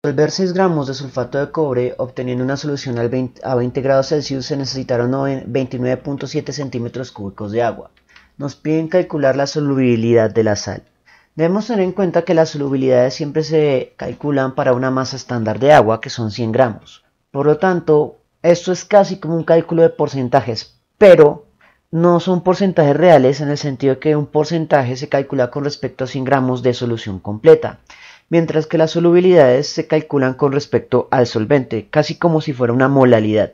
resolver 6 gramos de sulfato de cobre obteniendo una solución a 20 grados Celsius se necesitaron 29.7 centímetros cúbicos de agua. Nos piden calcular la solubilidad de la sal. Debemos tener en cuenta que las solubilidades siempre se calculan para una masa estándar de agua que son 100 gramos. Por lo tanto, esto es casi como un cálculo de porcentajes, pero no son porcentajes reales en el sentido que un porcentaje se calcula con respecto a 100 gramos de solución completa, mientras que las solubilidades se calculan con respecto al solvente, casi como si fuera una molalidad.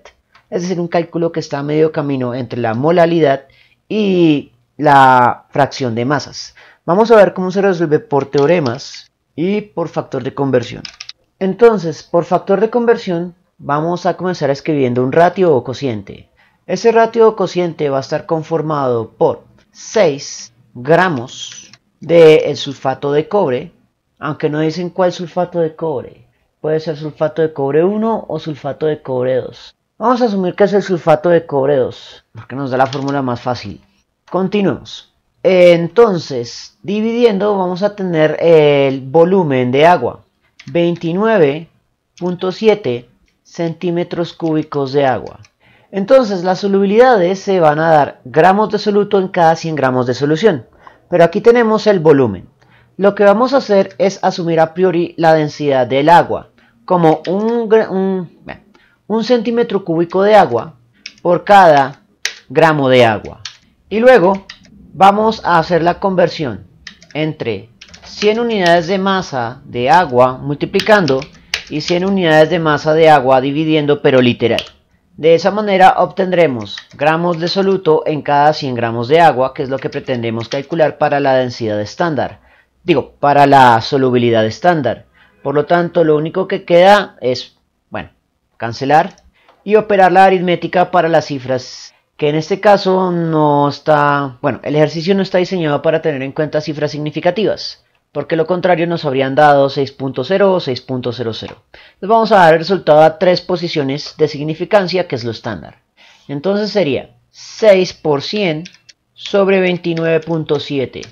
Es decir, un cálculo que está a medio camino entre la molalidad y la fracción de masas. Vamos a ver cómo se resuelve por teoremas y por factor de conversión. Entonces, por factor de conversión, vamos a comenzar escribiendo un ratio o cociente. Ese ratio o cociente va a estar conformado por 6 gramos de sulfato de cobre aunque no dicen cuál sulfato de cobre. Puede ser sulfato de cobre 1 o sulfato de cobre 2. Vamos a asumir que es el sulfato de cobre 2, porque nos da la fórmula más fácil. Continuemos. Entonces, dividiendo vamos a tener el volumen de agua. 29.7 centímetros cúbicos de agua. Entonces las solubilidades se van a dar gramos de soluto en cada 100 gramos de solución. Pero aquí tenemos el volumen. Lo que vamos a hacer es asumir a priori la densidad del agua, como un, centímetro cúbico de agua por cada gramo de agua. Y luego vamos a hacer la conversión entre 100 unidades de masa de agua multiplicando y 100 unidades de masa de agua dividiendo pero literal. De esa manera obtendremos gramos de soluto en cada 100 gramos de agua, que es lo que pretendemos calcular para la densidad estándar digo, para la solubilidad estándar. Por lo tanto, lo único que queda es, bueno, cancelar y operar la aritmética para las cifras que en este caso no está, bueno, el ejercicio no está diseñado para tener en cuenta cifras significativas, porque lo contrario nos habrían dado 6.0 o 6.00. Entonces vamos a dar el resultado a tres posiciones de significancia, que es lo estándar. Entonces sería 6 por 100 sobre 29.7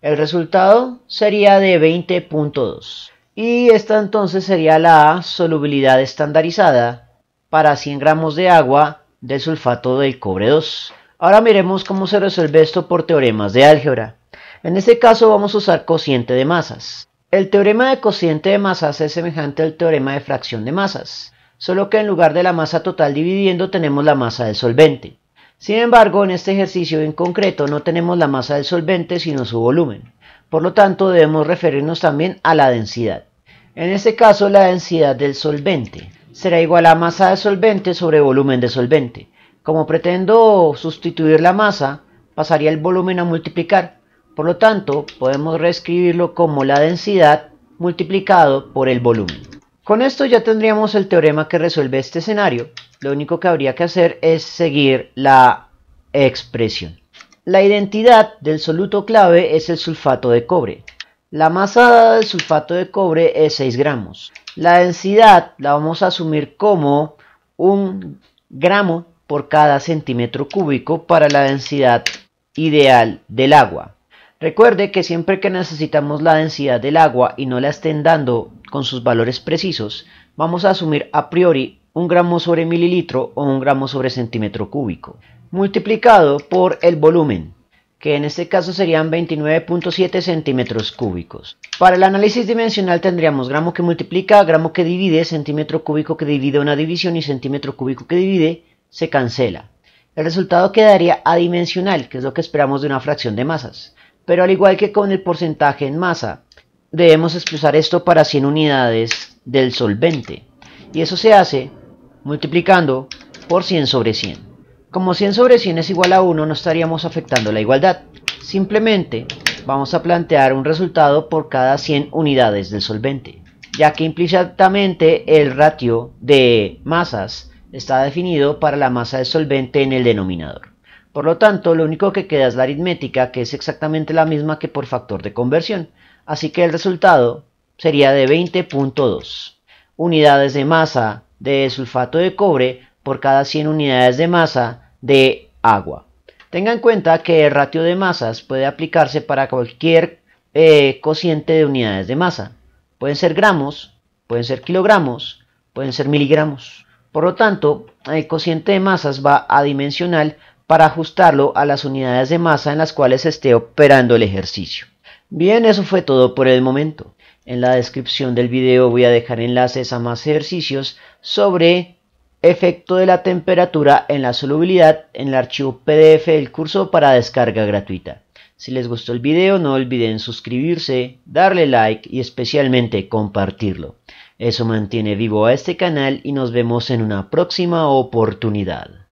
el resultado sería de 20.2. Y esta entonces sería la solubilidad estandarizada para 100 gramos de agua de sulfato del cobre 2. Ahora miremos cómo se resuelve esto por teoremas de álgebra. En este caso vamos a usar cociente de masas. El teorema de cociente de masas es semejante al teorema de fracción de masas, solo que en lugar de la masa total dividiendo tenemos la masa del solvente. Sin embargo, en este ejercicio en concreto no tenemos la masa del solvente sino su volumen. Por lo tanto, debemos referirnos también a la densidad. En este caso, la densidad del solvente será igual a masa de solvente sobre volumen de solvente. Como pretendo sustituir la masa, pasaría el volumen a multiplicar. Por lo tanto, podemos reescribirlo como la densidad multiplicado por el volumen. Con esto ya tendríamos el teorema que resuelve este escenario lo único que habría que hacer es seguir la expresión. La identidad del soluto clave es el sulfato de cobre. La masa del sulfato de cobre es 6 gramos. La densidad la vamos a asumir como un gramo por cada centímetro cúbico para la densidad ideal del agua. Recuerde que siempre que necesitamos la densidad del agua y no la estén dando con sus valores precisos, vamos a asumir a priori un gramo sobre mililitro o un gramo sobre centímetro cúbico, multiplicado por el volumen, que en este caso serían 29.7 centímetros cúbicos. Para el análisis dimensional tendríamos gramo que multiplica, gramo que divide, centímetro cúbico que divide una división y centímetro cúbico que divide, se cancela. El resultado quedaría adimensional, que es lo que esperamos de una fracción de masas. Pero al igual que con el porcentaje en masa, debemos expresar esto para 100 unidades del solvente. Y eso se hace multiplicando por 100 sobre 100. Como 100 sobre 100 es igual a 1, no estaríamos afectando la igualdad. Simplemente vamos a plantear un resultado por cada 100 unidades del solvente, ya que implícitamente el ratio de masas está definido para la masa de solvente en el denominador. Por lo tanto, lo único que queda es la aritmética, que es exactamente la misma que por factor de conversión, así que el resultado sería de 20.2 unidades de masa de sulfato de cobre por cada 100 unidades de masa de agua. Tenga en cuenta que el ratio de masas puede aplicarse para cualquier eh, cociente de unidades de masa. Pueden ser gramos, pueden ser kilogramos, pueden ser miligramos. Por lo tanto, el cociente de masas va a dimensional para ajustarlo a las unidades de masa en las cuales esté operando el ejercicio. Bien, eso fue todo por el momento. En la descripción del video voy a dejar enlaces a más ejercicios sobre efecto de la temperatura en la solubilidad en el archivo PDF del curso para descarga gratuita. Si les gustó el video no olviden suscribirse, darle like y especialmente compartirlo. Eso mantiene vivo a este canal y nos vemos en una próxima oportunidad.